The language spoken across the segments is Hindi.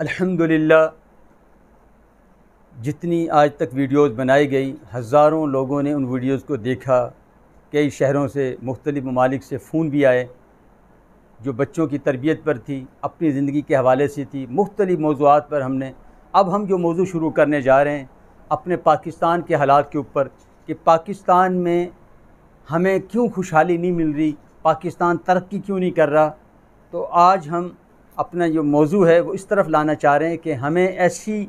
अल्हम्दुलिल्लाह जितनी आज तक वीडियोस बनाई गई हज़ारों लोगों ने उन वीडियोस को देखा कई शहरों से मुख्तलिफ़ ममालिक से फ़ोन भी आए जो बच्चों की तरबियत पर थी अपनी ज़िंदगी के हवाले से थी मुख्तलिफ़ मौजूद पर हमने अब हम जो मौजू शुरू करने जा रहे हैं अपने पाकिस्तान के हालात के ऊपर कि पाकिस्तान में हमें क्यों खुशहाली नहीं मिल रही पाकिस्तान तरक्की क्यों नहीं कर रहा तो आज हम अपना जो मौजू है वो इस तरफ लाना चाह रहे हैं कि हमें ऐसी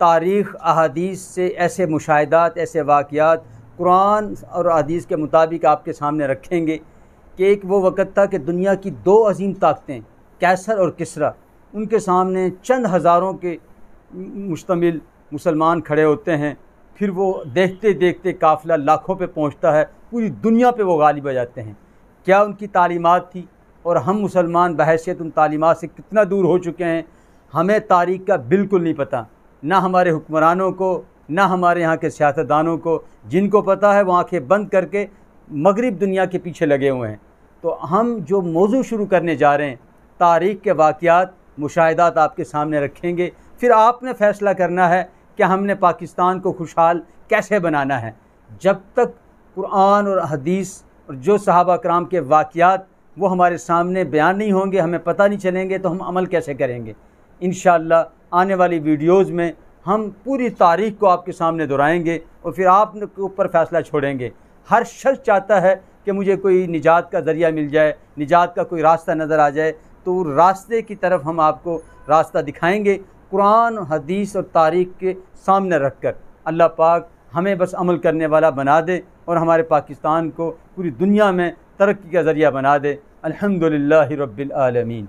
तारीख़ अदीस से ऐसे मुशाहदात ऐसे वाक़ात कुरान और अदीस के मुताबिक आपके सामने रखेंगे कि एक वो वक़्त था कि दुनिया की दो अजीम ताकतें कैसर और किसरा उनके सामने चंद हज़ारों के मुश्तमिल मुसलमान खड़े होते हैं फिर वो देखते देखते काफ़िला लाखों पे पहुंचता है पूरी दुनिया पे वो गालिब आ जाते हैं क्या उनकी तालीमत थी और हम मुसलमान बहसीत उन तालीमत से कितना दूर हो चुके हैं हमें तारीख का बिल्कुल नहीं पता ना हमारे हुक्मरानों को ना हमारे यहाँ के सियासतदानों को जिनको पता है वो आँखें बंद करके मगरब दुनिया के पीछे लगे हुए हैं तो हम जो मौजू शुरू करने जा रहे हैं तारीख के वाक़ात मुशाहदात आपके सामने रखेंगे फिर आपने फ़ैसला करना है कि हमने पाकिस्तान को खुशहाल कैसे बनाना है जब तक कुरान और हदीस और जो सहाबा कराम के वाक़ात वो हमारे सामने बयान नहीं होंगे हमें पता नहीं चलेंगे तो हम अमल कैसे करेंगे इन आने वाली वीडियोज़ में हम पूरी तारीख को आपके सामने दोहराएंगे और फिर आप ऊपर फ़ैसला छोड़ेंगे हर शख्स चाहता है कि मुझे कोई निजात का ज़रिया मिल जाए निजात का कोई रास्ता नज़र आ जाए तो रास्ते की तरफ हम आपको रास्ता दिखाएंगे कुरान हदीस और तारीख के सामने रख कर अल्लाह पाक हमें बस अमल करने वाला बना दे और हमारे पाकिस्तान को पूरी दुनिया में तरक्की का ज़रिया बना दे अलहमदिल्ला रबालमीन